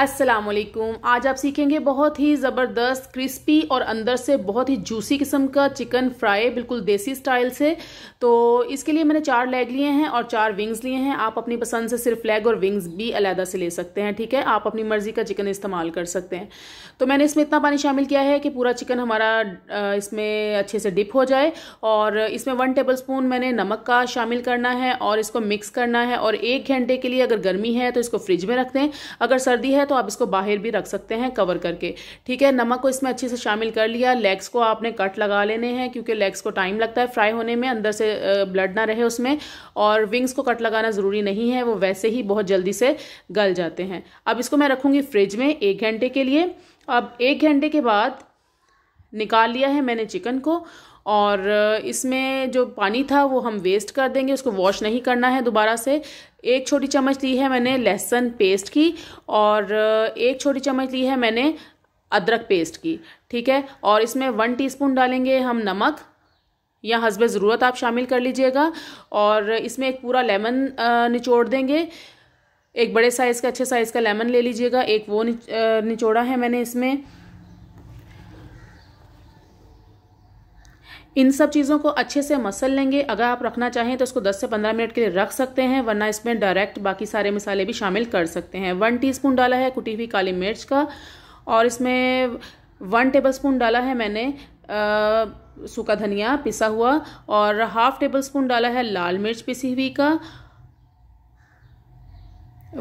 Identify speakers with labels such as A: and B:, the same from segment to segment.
A: अस्सलाम वालेकुम आज आप सीखेंगे बहुत ही ज़बरदस्त क्रिस्पी और अंदर से बहुत ही जूसी किस्म का चिकन फ्राई बिल्कुल देसी स्टाइल से तो इसके लिए मैंने चार लेग लिए हैं और चार विंग्स लिए हैं आप अपनी पसंद से सिर्फ लेग और विंग्स भी अलहदा से ले सकते हैं ठीक है आप अपनी मर्ज़ी का चिकन इस्तेमाल कर सकते हैं तो मैंने इसमें इतना पानी शामिल किया है कि पूरा चिकन हमारा इसमें अच्छे से डिप हो जाए और इसमें वन टेबल स्पून मैंने नमक का शामिल करना है और इसको मिक्स करना है और एक घंटे के लिए अगर गर्मी है तो इसको फ्रिज में रख दें अगर सर्दी है तो आप इसको बाहर भी रख सकते हैं कवर करके ठीक है नमक को इसमें अच्छे से शामिल कर लिया लेग्स को आपने कट लगा लेने हैं क्योंकि लेग्स को टाइम लगता है फ्राई होने में अंदर से ब्लड ना रहे उसमें और विंग्स को कट लगाना ज़रूरी नहीं है वो वैसे ही बहुत जल्दी से गल जाते हैं अब इसको मैं रखूँगी फ्रिज में एक घंटे के लिए अब एक घंटे के बाद निकाल लिया है मैंने चिकन को और इसमें जो पानी था वो हम वेस्ट कर देंगे उसको वॉश नहीं करना है दोबारा से एक छोटी चम्मच ली है मैंने लहसुन पेस्ट की और एक छोटी चम्मच ली है मैंने अदरक पेस्ट की ठीक है और इसमें वन टीस्पून डालेंगे हम नमक या हसब ज़रूरत आप शामिल कर लीजिएगा और इसमें एक पूरा लेमन निचोड़ देंगे एक बड़े साइज़ का अच्छे साइज़ का लेमन ले लीजिएगा एक वो निचोड़ा है मैंने इसमें इन सब चीज़ों को अच्छे से मसल लेंगे अगर आप रखना चाहें तो इसको 10 से 15 मिनट के लिए रख सकते हैं वरना इसमें डायरेक्ट बाकी सारे मसाले भी शामिल कर सकते हैं वन टी डाला है कुटी हुई काली मिर्च का और इसमें वन स्पून डाला है मैंने सूखा धनिया पिसा हुआ और हाफ टेबल स्पून डाला है लाल मिर्च पिसी हुई का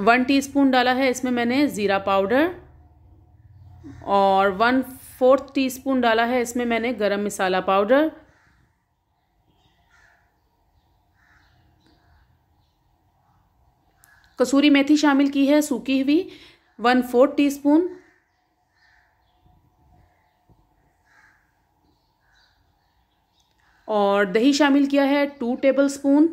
A: वन टीस्पून डाला है इसमें मैंने ज़ीरा पाउडर और वन फोर्थ टीस्पून डाला है इसमें मैंने गरम मसाला पाउडर कसूरी मेथी शामिल की है सूखी हुई वन फोर्थ टी स्पून और दही शामिल किया है टू टेबल स्पून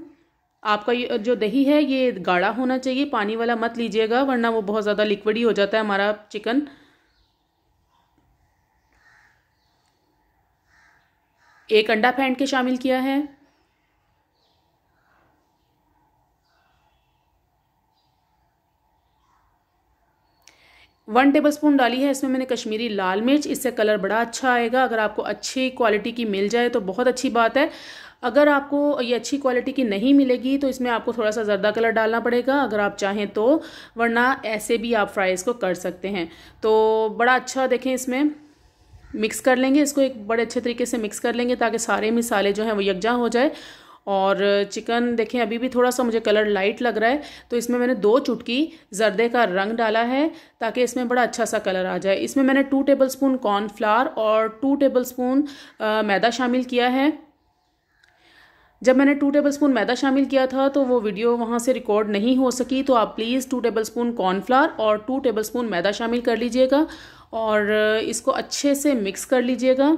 A: आपका ये जो दही है ये गाढ़ा होना चाहिए पानी वाला मत लीजिएगा वरना वो बहुत ज़्यादा लिक्विड ही हो जाता है हमारा चिकन एक अंडा फेंट के शामिल किया है वन टेबल स्पून डाली है इसमें मैंने कश्मीरी लाल मिर्च इससे कलर बड़ा अच्छा आएगा अगर आपको अच्छी क्वालिटी की मिल जाए तो बहुत अच्छी बात है अगर आपको ये अच्छी क्वालिटी की नहीं मिलेगी तो इसमें आपको थोड़ा सा ज़रदा कलर डालना पड़ेगा अगर आप चाहें तो वरना ऐसे भी आप फ्राई इसको कर सकते हैं तो बड़ा अच्छा देखें इसमें मिक्स कर लेंगे इसको एक बड़े अच्छे तरीके से मिक्स कर लेंगे ताकि सारे मिसाले जो हैं वो यकजा हो जाए और चिकन देखें अभी भी थोड़ा सा मुझे कलर लाइट लग रहा है तो इसमें मैंने दो चुटकी जर्दे का रंग डाला है ताकि इसमें बड़ा अच्छा सा कलर आ जाए इसमें मैंने टू टेबल स्पून कॉर्नफ्लावर और टू टेबल स्पून मैदा शामिल किया है जब मैंने टू टेबल स्पून मैदा शामिल किया था तो वो वीडियो वहाँ से रिकॉर्ड नहीं हो सकी तो आप please two tablespoon cornflour और टू टेबल स्पून मैदा शामिल कर लीजिएगा और इसको अच्छे से मिक्स कर लीजिएगा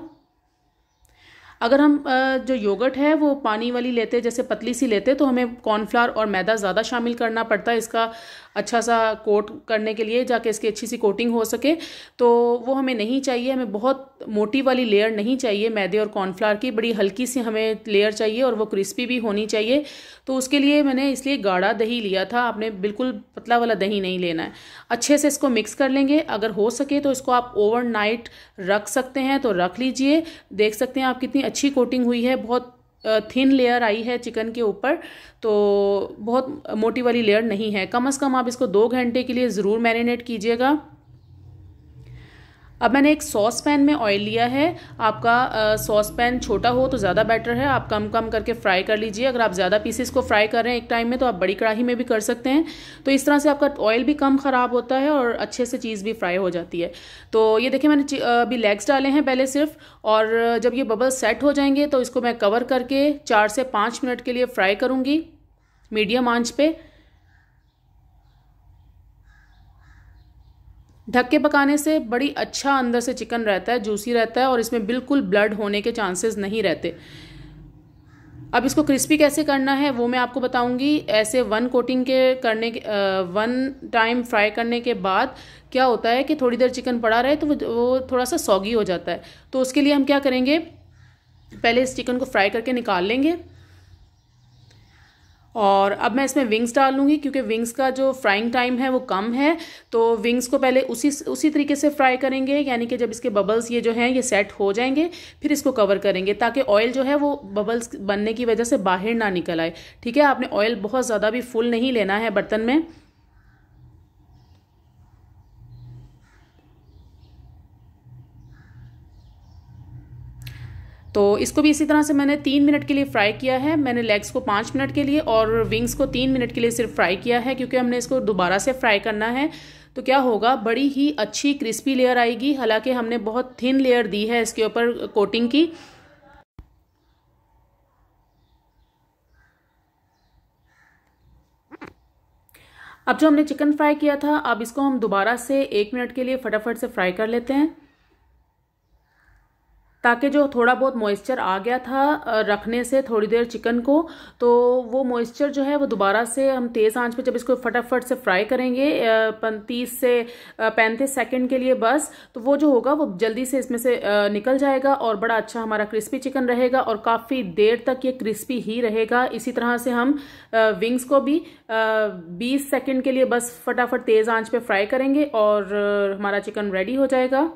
A: अगर हम जो योगर्ट है वो पानी वाली लेते जैसे पतली सी लेते तो हमें कॉर्नफ्लावर और मैदा ज़्यादा शामिल करना पड़ता है इसका अच्छा सा कोट करने के लिए जाके इसकी अच्छी सी कोटिंग हो सके तो वो हमें नहीं चाहिए हमें बहुत मोटी वाली लेयर नहीं चाहिए मैदे और कॉर्नफ्लावर की बड़ी हल्की सी हमें लेयर चाहिए और वो क्रिस्पी भी होनी चाहिए तो उसके लिए मैंने इसलिए गाढ़ा दही लिया था आपने बिल्कुल पतला वाला दही नहीं लेना है अच्छे से इसको मिक्स कर लेंगे अगर हो सके तो इसको आप ओवर रख सकते हैं तो रख लीजिए देख सकते हैं आप कितनी अच्छी कोटिंग हुई है बहुत थिन लेयर आई है चिकन के ऊपर तो बहुत मोटी वाली लेयर नहीं है कम से कम आप इसको दो घंटे के लिए ज़रूर मैरिनेट कीजिएगा अब मैंने एक सॉस पैन में ऑयल लिया है आपका सॉस पैन छोटा हो तो ज़्यादा बेटर है आप कम कम करके फ्राई कर लीजिए अगर आप ज़्यादा पीसेस को फ्राई कर रहे हैं एक टाइम में तो आप बड़ी कढ़ाई में भी कर सकते हैं तो इस तरह से आपका ऑयल भी कम ख़राब होता है और अच्छे से चीज़ भी फ्राई हो जाती है तो ये देखिए मैंने अभी लेग्स डाले हैं पहले सिर्फ और जब ये बबल सेट हो जाएंगे तो इसको मैं कवर करके चार से पाँच मिनट के लिए फ्राई करूँगी मीडियम आंच पर ढक्के पकाने से बड़ी अच्छा अंदर से चिकन रहता है जूसी रहता है और इसमें बिल्कुल ब्लड होने के चांसेस नहीं रहते अब इसको क्रिस्पी कैसे करना है वो मैं आपको बताऊंगी ऐसे वन कोटिंग के करने के वन टाइम फ्राई करने के बाद क्या होता है कि थोड़ी देर चिकन पड़ा रहे तो वो थोड़ा सा सॉगी हो जाता है तो उसके लिए हम क्या करेंगे पहले इस चिकन को फ्राई करके निकाल लेंगे और अब मैं इसमें विंग्स डाल लूँगी क्योंकि विंग्स का जो फ्राइंग टाइम है वो कम है तो विंग्स को पहले उसी उसी तरीके से फ्राई करेंगे यानी कि जब इसके बबल्स ये जो हैं ये सेट हो जाएंगे फिर इसको कवर करेंगे ताकि ऑयल जो है वो बबल्स बनने की वजह से बाहर ना निकल आए ठीक है आपने ऑयल बहुत ज़्यादा भी फुल नहीं लेना है बर्तन में तो इसको भी इसी तरह से मैंने तीन मिनट के लिए फ्राई किया है मैंने लेग्स को पाँच मिनट के लिए और विंग्स को तीन मिनट के लिए सिर्फ फ्राई किया है क्योंकि हमने इसको दोबारा से फ्राई करना है तो क्या होगा बड़ी ही अच्छी क्रिस्पी लेयर आएगी हालांकि हमने बहुत थिन लेयर दी है इसके ऊपर कोटिंग की अब जो हमने चिकन फ्राई किया था अब इसको हम दोबारा से एक मिनट के लिए फटाफट से फ्राई कर लेते हैं ताकि जो थोड़ा बहुत मॉइस्चर आ गया था रखने से थोड़ी देर चिकन को तो वो मॉइस्चर जो है वो दोबारा से हम तेज़ आंच पे जब इसको फटाफट से फ्राई करेंगे तीस से पैंतीस सेकंड के लिए बस तो वो जो होगा वो जल्दी से इसमें से निकल जाएगा और बड़ा अच्छा हमारा क्रिस्पी चिकन रहेगा और काफ़ी देर तक ये क्रिस्पी ही रहेगा इसी तरह से हम विंग्स को भी बीस सेकेंड के लिए बस फटाफट तेज़ आँच पर फ्राई करेंगे और हमारा चिकन रेडी हो जाएगा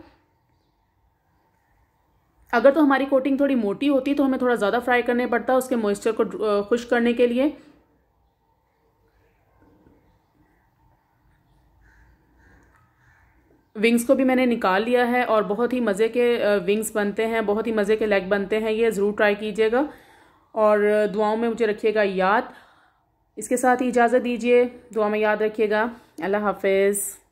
A: अगर तो हमारी कोटिंग थोड़ी मोटी होती तो हमें थोड़ा ज़्यादा फ्राई करने पड़ता उसके मॉइस्चर को खुश करने के लिए विंग्स को भी मैंने निकाल लिया है और बहुत ही मज़े के विंग्स बनते हैं बहुत ही मज़े के लेग बनते हैं ये ज़रूर ट्राई कीजिएगा और दुआओं में मुझे रखिएगा याद इसके साथ ही इजाज़त दीजिए दुआ में याद रखिएगा अल्लाह हाफिज़